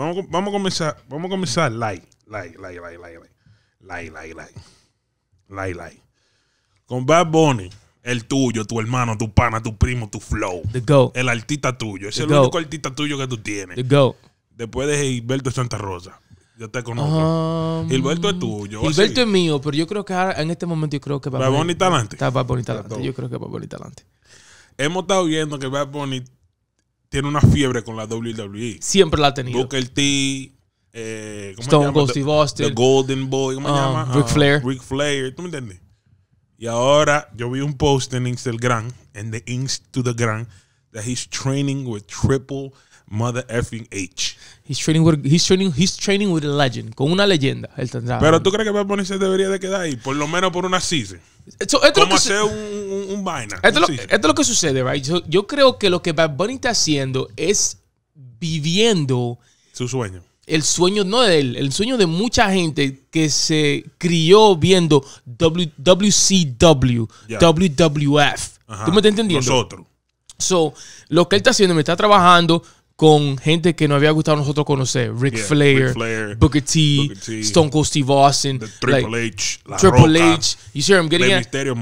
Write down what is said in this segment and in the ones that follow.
Vamos, vamos a comenzar, vamos a comenzar light, like, like, like, like, like, like, light, light, light. Con Bad Bunny, el tuyo, tu hermano, tu pana, tu primo, tu flow. El artista tuyo. Ese Es el único artista tuyo que tú tienes. go. Después de Gilberto Santa Rosa. Yo te conozco. Gilberto es tuyo. Gilberto es mío, pero yo creo que ahora, en este momento yo creo que va Bad Bunny Talante. Está Bad Bunny Talante. Yo creo que Bad Bunny Talante. Hemos estado viendo que Bad Bunny tiene una fiebre con la WWE. Siempre la ha tenido. Booker T. Eh, Stone Cold Steve Austin. The Golden Boy. ¿Cómo ah, ah, Flair. Rick Flair. ¿Tú me entiendes? Y ahora yo vi un post en Instagram, en The Inst to the Grand, that he's training with triple mother effing H. He's training with, he's training, with a legend, con una leyenda. Pero tú crees que Bad Bunny se debería de quedar ahí, por lo menos por una season. esto Como hacer un, un, vaina. Esto, es lo que sucede, right? yo creo que lo que Bad Bunny está haciendo es viviendo su sueño. El sueño, no de él, el sueño de mucha gente que se crió viendo w, WCW, WWF. ¿Tú me estás entendiendo? Nosotros. So, lo que él está haciendo, me está trabajando con gente que no había gustado a nosotros conocer. Rick Flair, Booker T, Stone Cold Steve Austin. Triple H, Triple H. You see what I'm getting at? Misterio,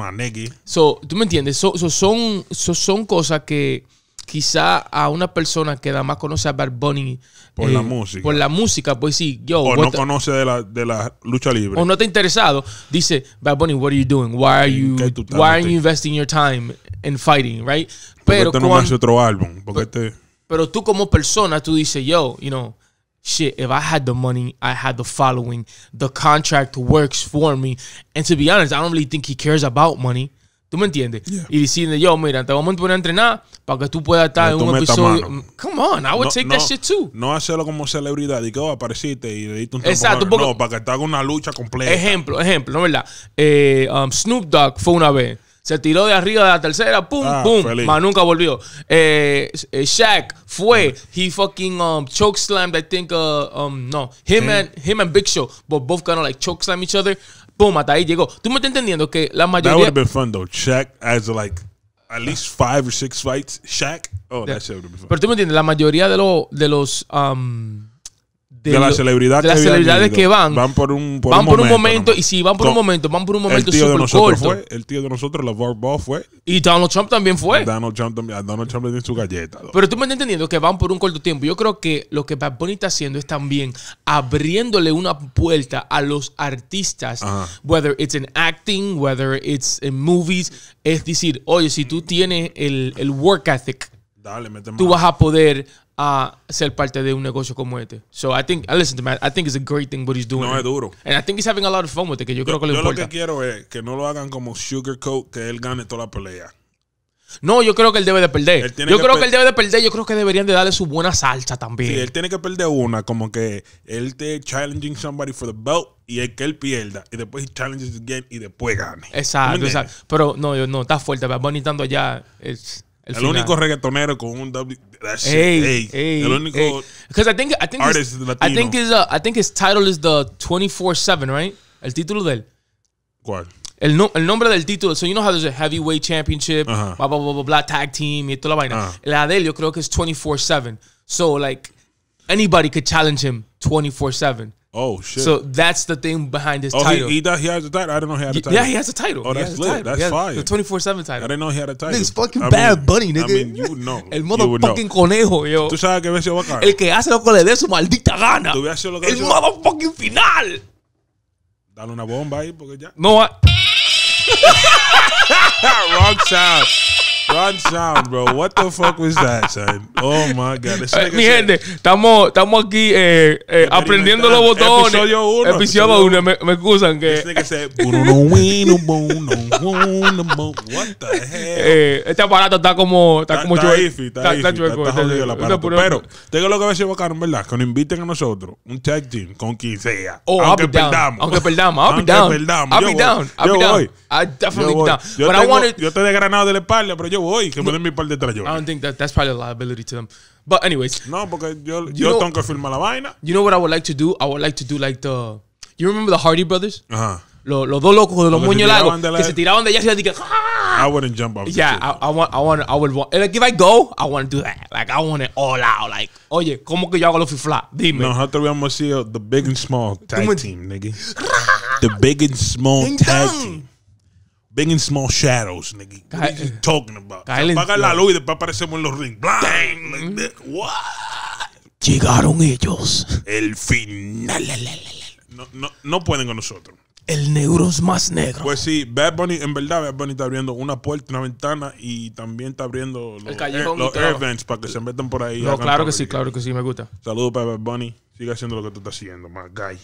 So, ¿tú me entiendes? So, so, son, son cosas que quizá a una persona que nada más conoce a Bad Bunny por la eh, música. Por la música, pues sí, yo. O no conoce de la, de la, lucha libre. O no está interesado. Dice, Bad Bunny, what are you doing? Why are you, why are you investing your time in fighting, right? Pero este no otro álbum. Porque este- pero tú como persona, tú dices, yo, you know, shit, if I had the money, I had the following, the contract works for me. And to be honest, I don't really think he cares about money. ¿Tú me entiendes? Y diciendo, yo, mira, te vamos a poner a entrenar para que tú puedas estar en un episodio. Come on, I would take that shit too. No hacerlo como celebridad y que oh, apareciste y le diste un Exacto, No, para que te haga una lucha completa. Ejemplo, ejemplo, ¿no verdad? Eh, um, Snoop Dogg fue una vez se tiró de arriba de la tercera, pum, ah, pum. nunca volvió. Eh, eh, Shaq fue, he fucking um, slammed, I think, uh, um, no, him, and, him and Big Show, but both kind of like chokeslam each other. Pum, hasta ahí llegó. ¿Tú me estás entendiendo que la mayoría... That would have been fun though. Shaq as like at least five or six fights. Shaq. Oh, that shit would have been fun. Pero tú me entiendes, la mayoría de, de los... Um, de, las celebridades, que, van. Van por un, van por momento. Un momento Y si van por un momento, van por un momento el tío de nosotros Fue, el tío de nosotros, LeVar Ball, fue. Y Donald Trump también fue. Donald Trump, también, Donald Trump le dio su galleta. Pero tú me estás entendiendo que van por un corto tiempo. Yo creo que lo que Bad Bunny está haciendo es también abriéndole una puerta a los artistas, whether it's in acting, whether it's in movies. Es decir, oye, si tú tienes el, el work ethic, tú vas a poder a ser parte de un negocio como este. So I think, listen to I think it's a great thing what he's doing. No es duro. And I think he's having a lot of fun with it, que yo, creo que le importa. lo que quiero es que no lo hagan como Sugarcoat, que él gane toda la pelea. No, yo creo que él debe de perder. Yo creo que él debe de perder. Yo creo que deberían de darle su buena salsa también. Sí, él tiene que perder una, como que él esté challenging somebody for the belt y es que él pierda. Y después challenges again y después gane. Exacto, exacto. Pero no, no, está fuerte. Bonitando allá Es... El, el único reggaetonero con un W. That shit. Hey, hey, el único. Because I think I think his, I think his uh, I think his title is the 24/7, right? El título del. ¿Cuál? El, no, el nombre del título. So you know how there's a heavyweight championship, uh -huh. blah, blah, blah, blah, blah, tag team y toda la vaina. Uh -huh. La de él yo creo que es 24/7. So like anybody could challenge him 24/7. Oh shit! So that's the thing behind his oh, title. He, he, does, he has a title. I do not know he had a title. Yeah, he has a title. Oh, that's lit. That's fire. The twenty four seven title. I didn't know he had a title. He's fucking I bad mean, bunny, nigga. I mean, you know. El motherfucking conejo, yo. Tú sabes que me ese bacán. El que hace lo que le dé su maldita gana. Tú ves lo que El motherfucking final. Dale una bomba ahí porque ya. No. I... Ah. Wrong sound. mi gente, estamos, estamos aquí eh, eh, aprendiendo los botones. Episodio Me, excusan eh, Este aparato está como. Está, Pero, tengo lo que me bacano, ¿verdad? Que nos inviten a nosotros un tag team con quien sea. Oh, aunque perdamos. Aunque perdamos. I'll be down. I'll Yo, voy yo estoy de la espalda, pero yo voy. voy, que me den mi par de trayones. I don't think that that's probably a liability to them. But anyways. No, porque yo, yo know, tengo que firmar la vaina. You know what I would like to do? I would like to do like the... You remember the Hardy Brothers? Uh huh. Los, los dos locos de los moños largos que se tiraban de allá y dije, ah". I wouldn't jump off. Yeah, I, I want, I want, I would want. Like if I go, I want to do that. Like I want it all out. Like, oye, ¿cómo que yo hago los fifla? Dime. Nosotros vamos a see the big and small tag team, nigga. the big and small tag team. Ven in small shadows, nigga. What are you talking about? la luz y después aparecemos en los rings. What? Llegaron ellos. El final. No, no, no pueden con nosotros. El es más negro. Pues sí, Bad Bunny, en verdad, Bad Bunny está abriendo una puerta, una ventana y también está abriendo los, air, vents para que se metan por ahí. No, claro que sí, claro que sí, me gusta. Saludos para Bad Bunny. Sigue haciendo lo que tú estás haciendo, my guy.